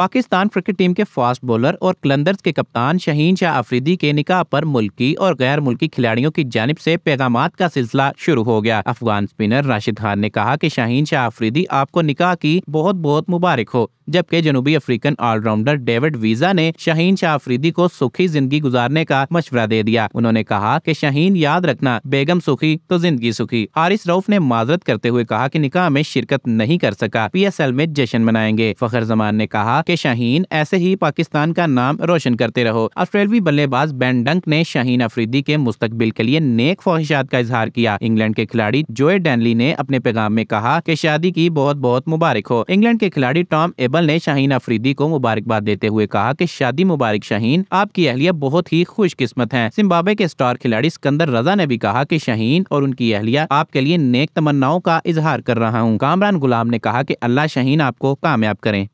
Pakistan cricket team के fast bowler और कलंदर्स के कप्तान शहीन शाह अफरीदी के निकाह पर मुल्की और गैर मुल्की खिलाड़ियों की जानब से पैगाम का सिलसिला शुरू हो गया अफगान स्पिनर राशिद खान ने कहा की शाहीन शाह अफरीदी आपको निकाह की बहुत बहुत मुबारक हो जबकि जनूबी अफ्रीकन ऑलराउंडर डेविड वीजा ने शहीन शाह अफरीदी को सुखी जिंदगी गुजारने का मशवरा दे दिया उन्होंने कहा कि शहीन याद रखना बेगम सुखी तो जिंदगी सुखी हारिस रऊफ ने माजरत करते हुए कहा कि निकाह में शिरकत नहीं कर सका पीएसएल में जश्न मनाएंगे फखर जमान ने कहा के शाहीन ऐसे ही पाकिस्तान का नाम रोशन करते रहो ऑस्ट्रेलवी बल्लेबाज बैन डंक ने शाहीन अफरीदी के मुस्तबिल के लिए नेक ख्वाहिशात का इजहार किया इंग्लैंड के खिलाड़ी जोए डैनली ने अपने पैगाम में कहा की शादी की बहुत बहुत मुबारक हो इंग्लैंड के खिलाड़ी टॉम एबल ने शाहीन अफरीदी को मुबारकबाद देते हुए कहा की शादी मुबारक शाहीन आपकी अहलिया बहुत ही खुशकिस्मत है सिम्बाबे के स्टार खिलाड़ी सिकंदर रजा ने भी कहा की शाहीन और उनकी अहलिया आपके लिए नेक तमन्नाओं का इजहार कर रहा हूँ कामरान गुलाम ने कहा की अल्लाह शाहीन आपको कामयाब करें